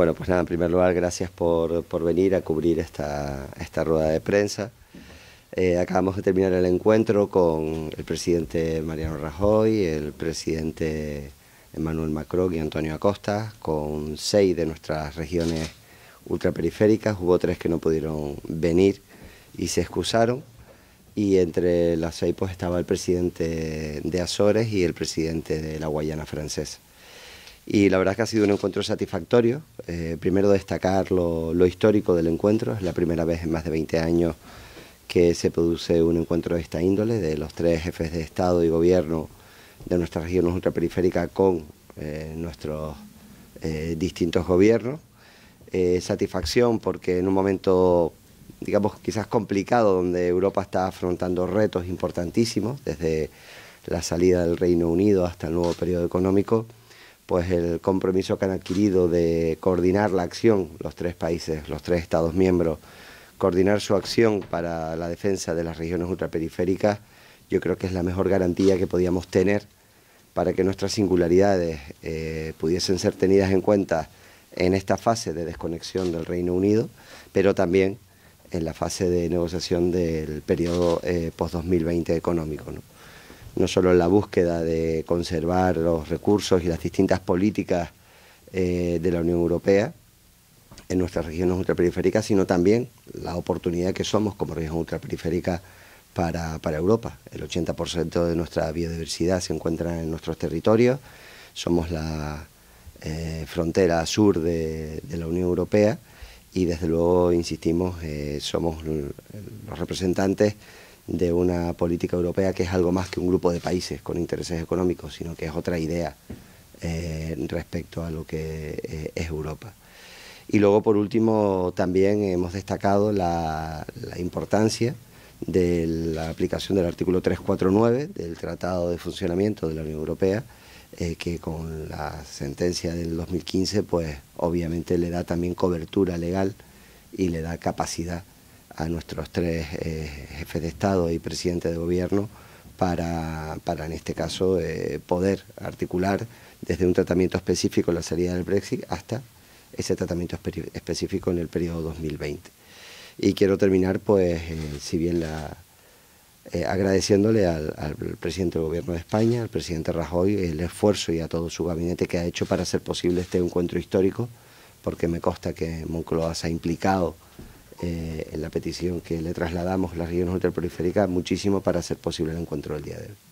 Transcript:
Bueno, pues nada, en primer lugar, gracias por, por venir a cubrir esta, rueda de prensa. Eh, acabamos de terminar el encuentro con el presidente Mariano Rajoy, el presidente Emmanuel Macron y Antonio Acosta, con seis de nuestras regiones ultraperiféricas. Hubo tres que no pudieron venir y se excusaron. Y entre las seis pues, estaba el presidente de Azores y el presidente de la Guayana Francesa y la verdad es que ha sido un encuentro satisfactorio. Eh, primero destacar lo, histórico del encuentro, es la primera vez en más de 20 años que se produce un encuentro de esta índole, de los tres jefes de Estado y Gobierno de nuestra región ultraperiférica con eh, nuestros eh, distintos gobiernos. satisfacción porque en un momento, digamos, quizás complicado, donde Europa está afrontando retos importantísimos, desde la salida del Reino Unido hasta el nuevo periodo económico, pues el compromiso que han adquirido de coordinar la acción, los tres países, los tres Estados miembros, coordinar su acción para la defensa de las regiones ultraperiféricas, yo creo que es la mejor garantía que podíamos tener para que nuestras singularidades eh, pudiesen ser tenidas en cuenta en esta fase de desconexión del Reino Unido, pero también en la fase de negociación del periodo eh, post-2020 económico. ¿no? no solo en la búsqueda de conservar los recursos y las distintas políticas eh, de la Unión Europea en nuestras regiones ultraperiféricas, sino también la oportunidad que somos como región ultraperiférica para, para Europa. El 80% de nuestra biodiversidad se encuentra en nuestros territorios, somos la eh, frontera sur de, la Unión Europea y desde luego, insistimos, eh, somos los representantes de una política europea que es algo más que un grupo de países con intereses económicos, sino que es otra idea eh, respecto a lo que eh, es Europa. Y luego, por último, también hemos destacado la, importancia de la aplicación del artículo 349 del Tratado de Funcionamiento de la Unión Europea, eh, que con la sentencia del 2015, pues obviamente le da también cobertura legal y le da capacidad a nuestros tres eh, jefes de Estado y presidente de gobierno para, en este caso, eh, poder articular desde un tratamiento específico la salida del Brexit hasta ese tratamiento específico en el periodo 2020. Y quiero terminar, pues, eh, si bien la, agradeciéndole al, presidente del Gobierno de España, al presidente Rajoy, el esfuerzo y a todo su gabinete que ha hecho para hacer posible este encuentro histórico, porque me consta que Moncloa se ha implicado eh, en la petición que le trasladamos las regiones ultraperiféricas muchísimo para hacer posible el encuentro del día de hoy.